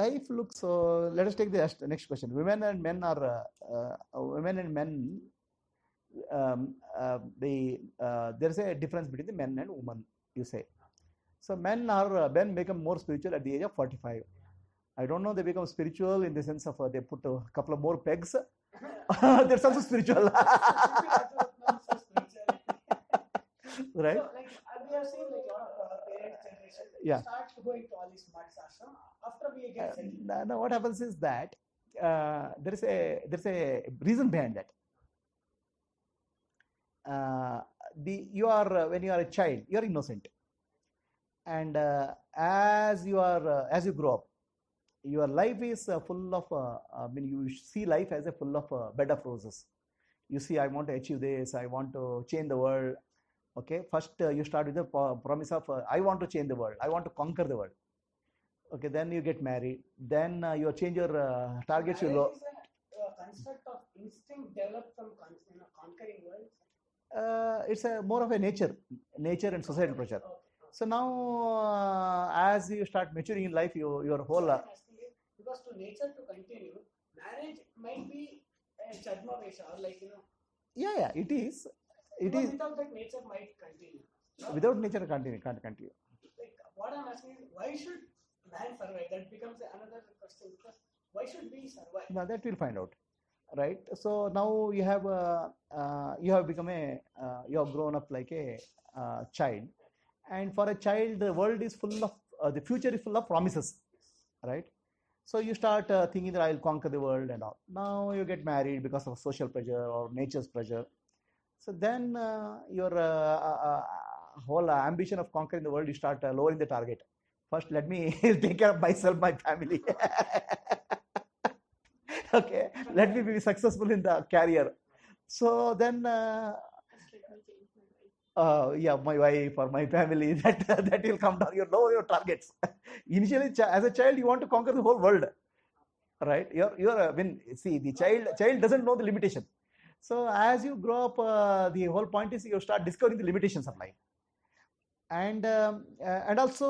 life looks. Uh, let us take the next question. Women and men are uh, uh, women and men. Um, uh, the there's a difference between the men and women. You say. So men are men become more spiritual at the age of 45. I don't know they become spiritual in the sense of they put a couple of more pegs. That's also spiritual. right? So, like, we have seen like uh, parents' generation yeah. start going to all these mats ashram uh, now, against it? no, what happens is that uh, there is a there's a reason behind that. Uh, the you are uh, when you are a child, you are innocent, and uh, as you are as you grow up, your life is full of. I mean, you see life as a full of bed of roses. You see, I want to achieve this. I want to change the world. Okay, first you start with the promise of I want to change the world. I want to conquer the world okay then you get married then uh, you change your uh, targets you low a concept of instinct developed from conquering worlds uh, it's a more of a nature nature and societal pressure so now uh, as you start maturing in life you your whole uh, so because to nature to continue marriage might be a chadma or like you know yeah yeah it is it is without that nature might continue without nature continue can't continue what i'm asking is why should man survive? That becomes another question because why should we survive? Now that we'll find out. Right. So now you have uh, uh, you have become a uh, you have grown up like a uh, child, and for a child the world is full of uh, the future is full of promises, right? So you start thinking that I'll conquer the world and all. Now you get married because of social pressure or nature's pressure. So then your whole ambition of conquering the world you start lowering the target First, let me take care of myself, my family. okay, let me be successful in the career. So then, uh, uh, yeah, my wife or my family, that that will come down. You lower your targets. Initially, as a child, you want to conquer the whole world, right? You're you're. I mean, see, the child child doesn't know the limitation. So as you grow up, uh, the whole point is you start discovering the limitations of life and um, uh, and also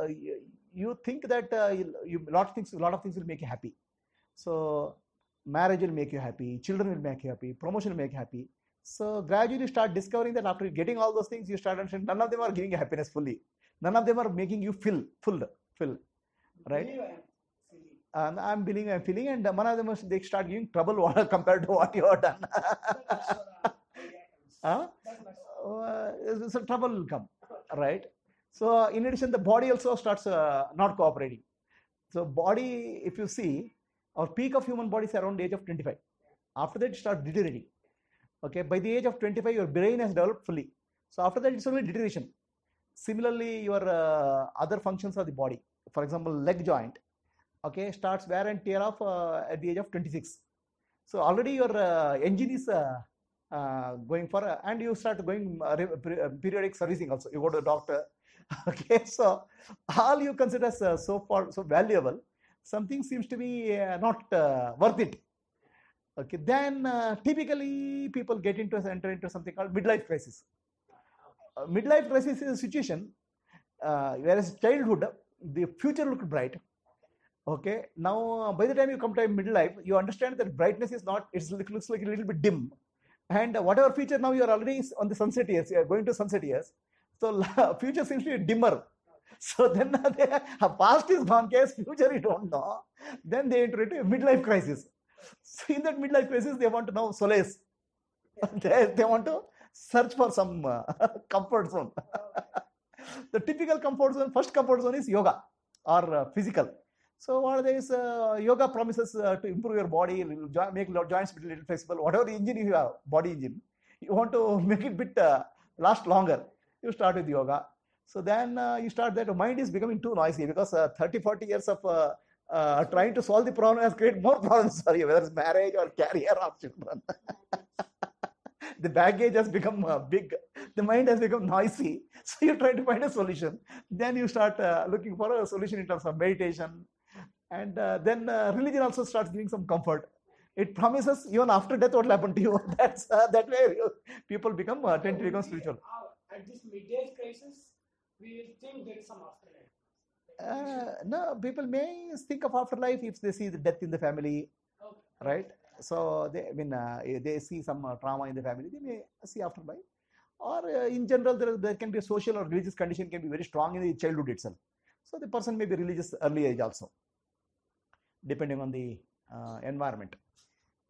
uh, you, you think that uh, you, you, lot of things a lot of things will make you happy so marriage will make you happy children will make you happy promotion will make you happy so gradually you start discovering that after getting all those things you start understanding none of them are giving you happiness fully none of them are making you feel full full right I'm feeling, I'm feeling, and one of them is they start giving trouble compared to what you have done. huh? uh, so trouble will come right? So in addition, the body also starts uh, not cooperating. So body, if you see, our peak of human body is around the age of 25. After that, it starts deteriorating. Okay, by the age of 25, your brain has developed fully. So after that, it's only deterioration. Similarly, your uh, other functions of the body, for example, leg joint, okay, starts wear and tear off uh, at the age of 26. So already your uh, engine is uh, uh, going for uh, and you start going uh, uh, periodic servicing also you go to the doctor okay so all you consider as uh, so far so valuable something seems to be uh, not worth it okay then typically people get into enter into something called midlife crisis midlife crisis is a situation whereas childhood the future looked bright okay now by the time you come to midlife you understand that brightness is not it looks like a little bit dim and whatever feature now you are already on the sunset years, you are going to sunset years. So future seems to be dimmer. So then they, past is gone case, future you don't know. Then they enter into a midlife crisis. So in that midlife crisis, they want to know solace. they, they want to search for some uh, comfort zone. the typical comfort zone, first comfort zone is yoga or uh, physical. So all these uh, yoga promises uh, to improve your body, make your joints a little flexible. Whatever engine you have, body engine, you want to make it bit uh, last longer. You start with yoga. So then uh, you start that mind is becoming too noisy because uh, 30, 40 years of uh, trying to solve the problem has created more problems for you, whether it's marriage or career or children. the baggage has become big. The mind has become noisy. So you try to find a solution. Then you start looking for a solution in terms of meditation, and uh, then uh, religion also starts giving some comfort it promises even after death what will happen to you that's uh, that way people become uh, tend to become spiritual at this midlife crisis we think there is some afterlife uh, no people may think of afterlife if they see the death in the family okay. right so they i mean uh, they see some uh, trauma in the family they may see afterlife or in general there, there can be a social or religious condition can be very strong in the childhood itself so the person may be religious early age also depending on the uh, environment.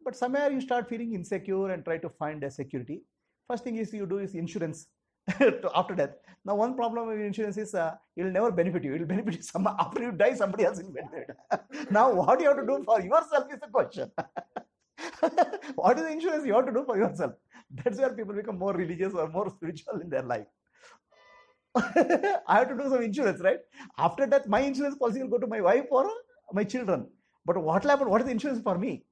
But somewhere you start feeling insecure and try to find a security. First thing is you do is insurance after death. Now one problem with insurance is uh, it will never benefit you. It will benefit you some after you die. Somebody else will benefit. now what you have to do for yourself is the question. what is the insurance you have to do for yourself? That's where people become more religious or more spiritual in their life. I have to do some insurance, right? After death, my insurance policy will go to my wife or uh, my children. But what level? What is the insurance for me?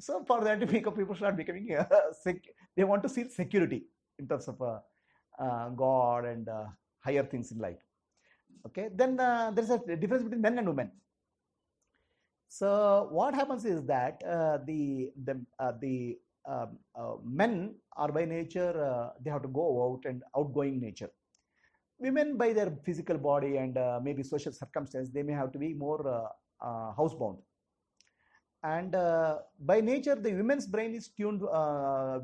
So for that, people start becoming uh, sec- they want to see security in terms of uh, uh, God and uh, higher things in life. Okay, then uh, there is a difference between men and women. So what happens is that uh, the the the um, men are by nature they have to go out and outgoing nature. Women, by their physical body and maybe social circumstance, they may have to be more housebound and uh, by nature the women's brain is tuned uh,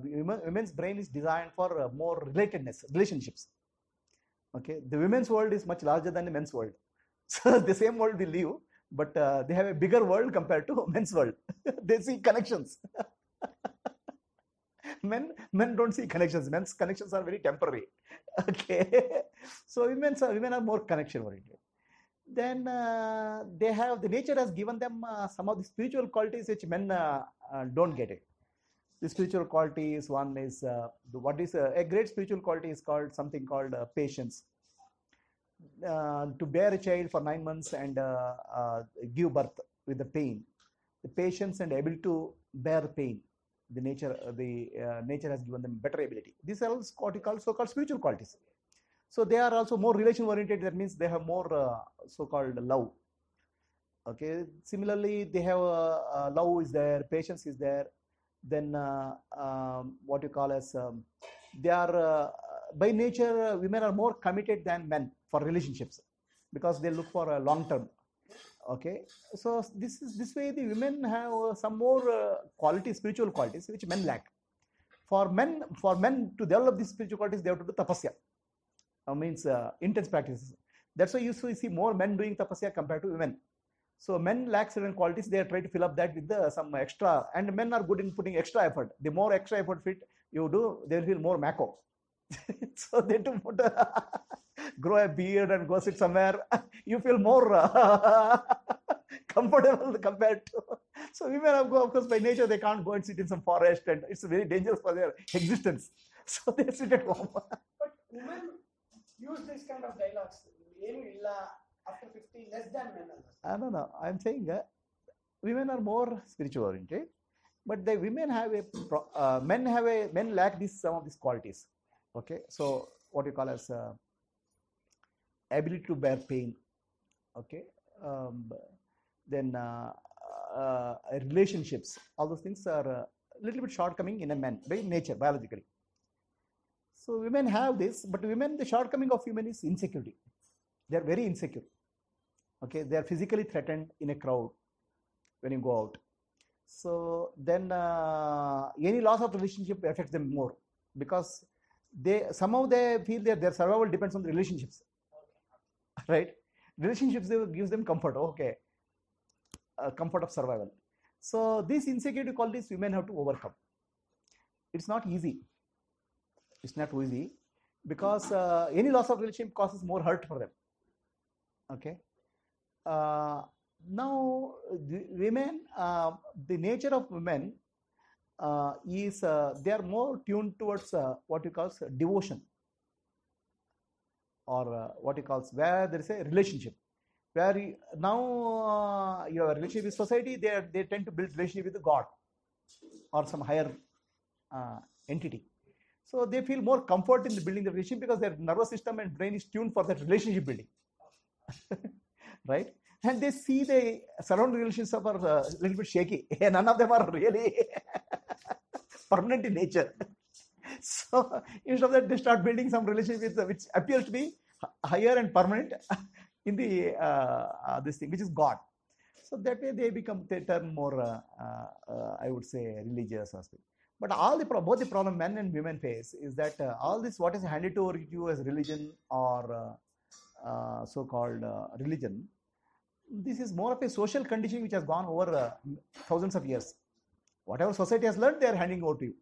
women's brain is designed for uh, more relatedness relationships okay the women's world is much larger than the men's world so the same world we live but uh, they have a bigger world compared to men's world they see connections men men don't see connections men's connections are very temporary okay so women are women are more connection oriented then uh, they have the nature has given them uh, some of the spiritual qualities which men uh, uh don't get it the spiritual quality is one is uh, the, what is uh, a great spiritual quality is called something called patience to bear a child for nine months and give birth with the pain the patience and able to bear pain the nature the nature has given them better ability these are all what call so-called spiritual qualities so they are also more relation oriented. That means they have more uh, so-called love. Okay. Similarly, they have uh, uh love is there, patience is there. Then uh, um, what you call as um, they are uh, by nature women are more committed than men for relationships because they look for a long term okay so this is this way the women have uh, some more uh, qualities spiritual qualities which men lack for men for men to develop these spiritual qualities they have to do tapasya uh, means uh, intense practices. That's why you see more men doing tapasya compared to women. So men lack certain qualities; they try to fill up that with the, uh, some extra. And men are good in putting extra effort. The more extra effort fit you do, they will feel more macro. so they do put a, grow a beard and go sit somewhere. you feel more uh, comfortable compared to. So women, of course, by nature, they can't go and sit in some forest, and it's very dangerous for their existence. So they sit at home. but women use this kind of dialogues uh, fifty less than men. Less than men ಅಲ್ಲ I am saying that uh, women are more spiritual oriented but the women have a uh, men have a men lack this some of these qualities okay so what you call as uh, ability to bear pain okay um, then uh, uh relationships all those things are a little bit shortcoming in a man by nature biologically so women have this, but women, the shortcoming of women is insecurity. They are very insecure. Okay, they are physically threatened in a crowd when you go out. So then uh, any loss of relationship affects them more because they somehow they feel that their survival depends on the relationships, right? Relationships gives them comfort. Okay, uh, comfort of survival. So this insecurity qualities women have to overcome. It's not easy it's not easy because uh, any loss of relationship causes more hurt for them okay uh, now the women uh, the nature of women uh, is uh, they are more tuned towards uh, what you call devotion or what you call where there is a relationship where you, now your relationship with society they, are, they tend to build relationship with god or some higher entity so they feel more comfort in building the relationship because their nervous system and brain is tuned for that relationship building, right? And they see the surrounding uh, relationships are a little bit shaky. None of them are really permanent in nature. So instead of that, they start building some relationship uh, which appears to be higher and permanent in the uh, uh, this thing, which is God. So that way they become they turn more, uh, uh, I would say, religious aspect. But all the both the problem men and women face is that uh, all this what is handed over to you as religion or uh, uh, so-called uh, religion, this is more of a social conditioning which has gone over uh, thousands of years. Whatever society has learned, they are handing over to you.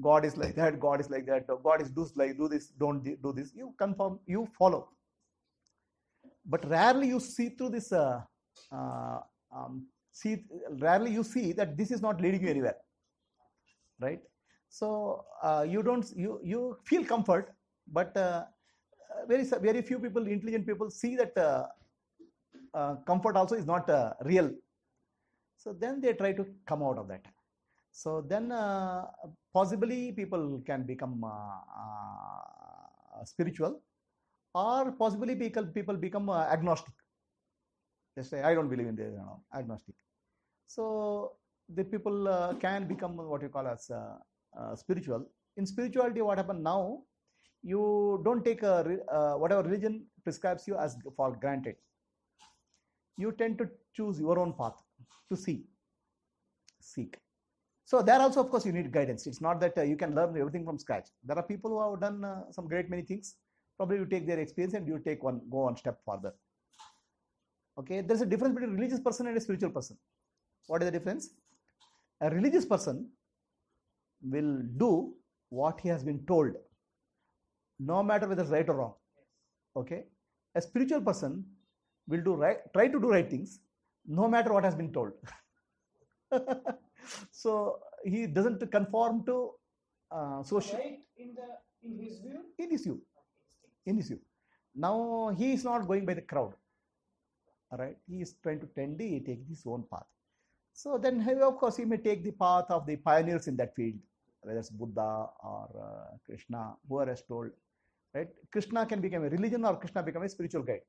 God is like that. God is like that. God is do like do this, don't do this. You conform, you follow. But rarely you see through this. Uh, um, see, rarely you see that this is not leading you anywhere right so uh, you don't you you feel comfort but uh, uh very very few people intelligent people see that uh, uh comfort also is not uh, real so then they try to come out of that so then possibly people can become spiritual or possibly people people become agnostic they say i don't believe in this you know agnostic so the people uh, can become what you call as uh, uh, spiritual. In spirituality, what happened now? You don't take a, uh, whatever religion prescribes you as for granted. You tend to choose your own path to see, seek. So there also, of course, you need guidance. It's not that uh, you can learn everything from scratch. There are people who have done uh, some great many things. Probably you take their experience and you take one, go one step further. Okay, there's a difference between a religious person and a spiritual person. What is the difference? a religious person will do what he has been told, no matter whether it's right or wrong. Okay? A spiritual person will do right, try to do right things, no matter what has been told. so he doesn't conform to uh, social. Right in, the, in his view? In his view. In his view. Now he is not going by the crowd. All right? He is trying to to take his own path. So then, of course, he may take the path of the pioneers in that field, whether it's Buddha or uh, Krishna, whoever as told, right? Krishna can become a religion or Krishna become a spiritual guide.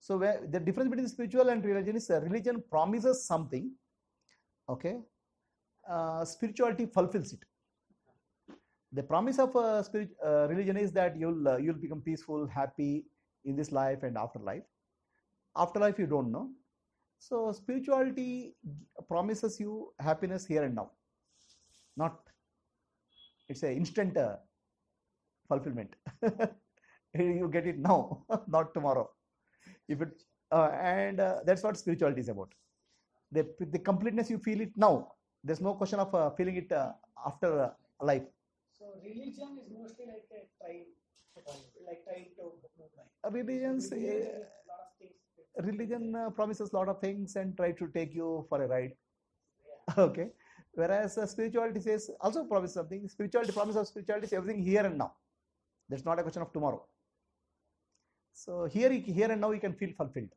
So where, the difference between spiritual and religion is uh, religion promises something, okay? Uh, spirituality fulfills it. The promise of uh, spirit, uh, religion is that you'll you'll become peaceful, happy in this life and afterlife. Afterlife you don't know, so spirituality promises you happiness here and now, not it's an instant uh, fulfillment. you get it now, not tomorrow. If it uh, and uh, that's what spirituality is about. The, the completeness you feel it now. There's no question of uh, feeling it uh, after uh, life. So religion is mostly like a trying, like trying to. Religions religion uh, promises a lot of things and try to take you for a ride yeah. okay whereas uh, spirituality says also promises something spirituality promise of spirituality is everything here and now that's not a question of tomorrow so here here and now you can feel fulfilled